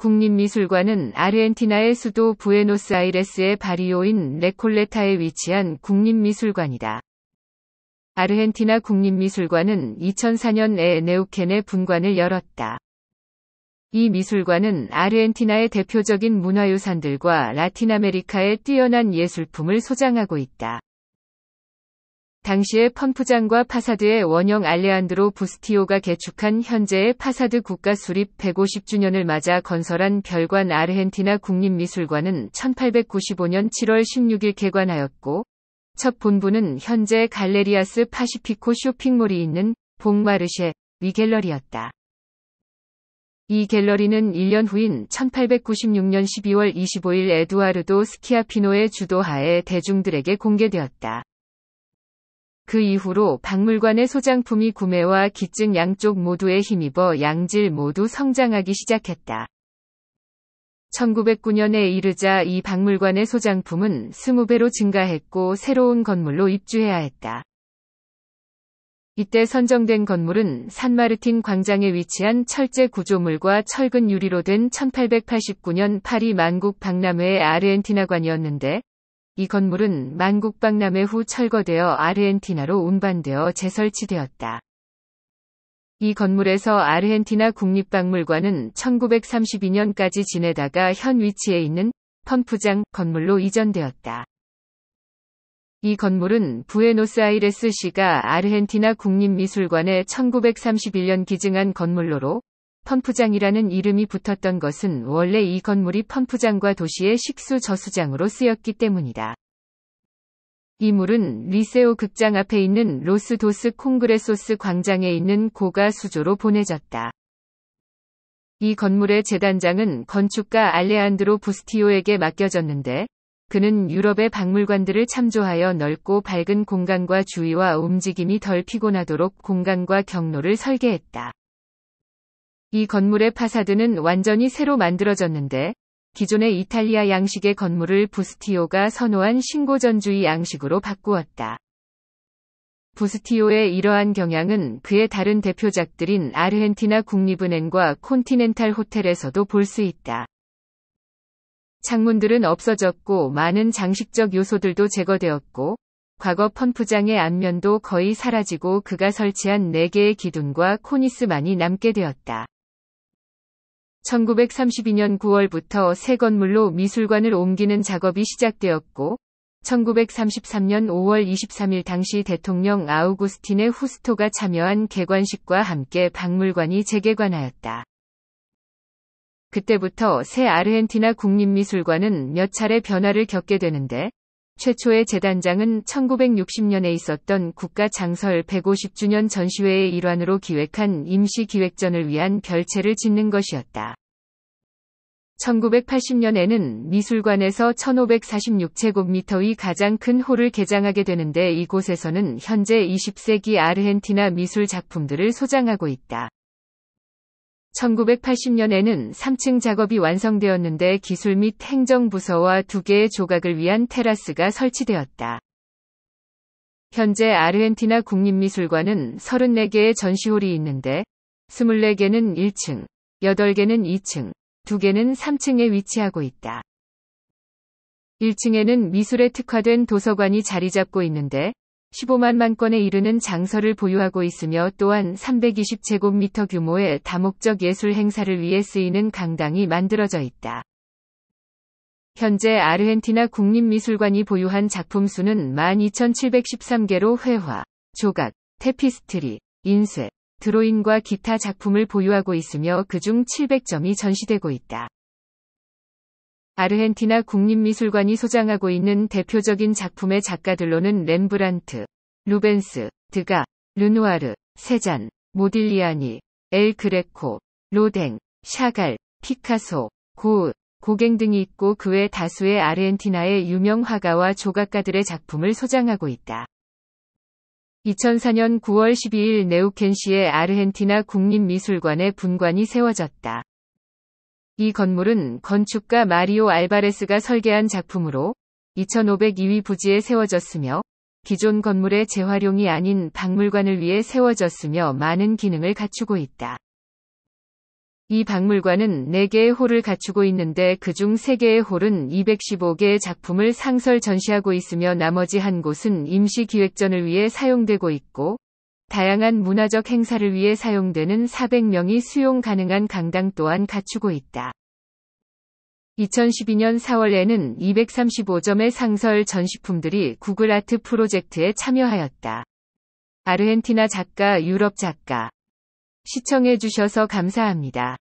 국립미술관은 아르헨티나의 수도 부에노스아이레스의 바리오인 레콜레타에 위치한 국립미술관이다. 아르헨티나 국립미술관은 2004년에 네우켄의 분관을 열었다. 이 미술관은 아르헨티나의 대표적인 문화유산들과 라틴아메리카의 뛰어난 예술품을 소장하고 있다. 당시의 펌프장과 파사드의 원형 알레안드로 부스티오가 개축한 현재의 파사드 국가 수립 150주년을 맞아 건설한 별관 아르헨티나 국립미술관은 1895년 7월 16일 개관하였고 첫 본부는 현재 갈레리아스 파시피코 쇼핑몰이 있는 봉마르쉐 위갤러리였다. 이 갤러리는 1년 후인 1896년 12월 25일 에두아르도 스키아피노의 주도하에 대중들에게 공개되었다. 그 이후로 박물관의 소장품이 구매와 기증 양쪽 모두에 힘입어 양질 모두 성장하기 시작했다. 1909년에 이르자 이 박물관의 소장품은 20배로 증가했고 새로운 건물로 입주해야 했다. 이때 선정된 건물은 산마르틴 광장에 위치한 철제 구조물과 철근 유리로 된 1889년 파리 만국 박람회의 아르헨티나관이었는데 이 건물은 만국박람회 후 철거되어 아르헨티나로 운반되어 재설치되었다. 이 건물에서 아르헨티나 국립박물관은 1932년까지 지내다가 현 위치에 있는 펌프장 건물로 이전되었다. 이 건물은 부에노스아이레스시가 아르헨티나 국립미술관에 1931년 기증한 건물로로 펌프장이라는 이름이 붙었던 것은 원래 이 건물이 펌프장과 도시의 식수 저수장으로 쓰였기 때문이다. 이물은 리세오 극장 앞에 있는 로스도스 콩그레소스 광장에 있는 고가 수조로 보내졌다. 이 건물의 재단장은 건축가 알레안드로 부스티오에게 맡겨졌는데 그는 유럽의 박물관들을 참조하여 넓고 밝은 공간과 주위와 움직임이 덜 피곤하도록 공간과 경로를 설계했다. 이 건물의 파사드는 완전히 새로 만들어졌는데 기존의 이탈리아 양식의 건물을 부스티오가 선호한 신고전주의 양식으로 바꾸었다. 부스티오의 이러한 경향은 그의 다른 대표작들인 아르헨티나 국립은행과 콘티넨탈 호텔에서도 볼 수 있다. 창문들은 없어졌고 많은 장식적 요소들도 제거되었고 과거 펌프장의 앞면도 거의 사라지고 그가 설치한 4개의 기둥과 코니스만이 남게 되었다. 1932년 9월부터 새 건물로 미술관을 옮기는 작업이 시작되었고, 1933년 5월 23일 당시 대통령 아우구스틴의 후스토가 참여한 개관식과 함께 박물관이 재개관하였다. 그때부터 새 아르헨티나 국립미술관은 몇 차례 변화를 겪게 되는데, 최초의 재단장은 1960년에 있었던 국가 장설 150주년 전시회의 일환으로 기획한 임시 기획전을 위한 별채를 짓는 것이었다. 1980년에는 미술관에서 1546제곱미터의 가장 큰 홀을 개장하게 되는데 이곳에서는 현재 20세기 아르헨티나 미술 작품들을 소장하고 있다. 1980년에는 3층 작업이 완성되었는데 기술 및 행정부서와 두 개의 조각을 위한 테라스가 설치되었다. 현재 아르헨티나 국립미술관은 34개의 전시홀이 있는데 24개는 1층, 8개는 2층, 2개는 3층에 위치하고 있다. 1층에는 미술에 특화된 도서관이 자리 잡고 있는데 15만만 건에 이르는 장서를 보유하고 있으며 또한 320제곱미터 규모의 다목적 예술 행사를 위해 쓰이는 강당이 만들어져 있다. 현재 아르헨티나 국립미술관이 보유한 작품 수는 12,713개로 회화, 조각, 테피스트리, 인쇄, 드로잉과 기타 작품을 보유하고 있으며 그 중 700점이 전시되고 있다. 아르헨티나 국립미술관이 소장하고 있는 대표적인 작품의 작가들로는 렘브란트, 루벤스, 드가, 르누아르, 세잔, 모딜리아니, 엘 그레코, 로댕, 샤갈, 피카소, 고우 고갱 등이 있고 그 외 다수의 아르헨티나의 유명 화가와 조각가들의 작품을 소장하고 있다. 2004년 9월 12일 네우켄시의 아르헨티나 국립미술관에 분관이 세워졌다. 이 건물은 건축가 마리오 알바레스가 설계한 작품으로 2502위 부지에 세워졌으며 기존 건물의 재활용이 아닌 박물관을 위해 세워졌으며 많은 기능을 갖추고 있다. 이 박물관은 4개의 홀을 갖추고 있는데 그중 3개의 홀은 215개의 작품을 상설 전시하고 있으며 나머지 한 곳은 임시 기획전을 위해 사용되고 있고 다양한 문화적 행사를 위해 사용되는 400명이 수용 가능한 강당 또한 갖추고 있다. 2012년 4월에는 235점의 상설 전시품들이 구글 아트 프로젝트에 참여하였다. 아르헨티나 작가, 유럽 작가. 시청해주셔서 감사합니다.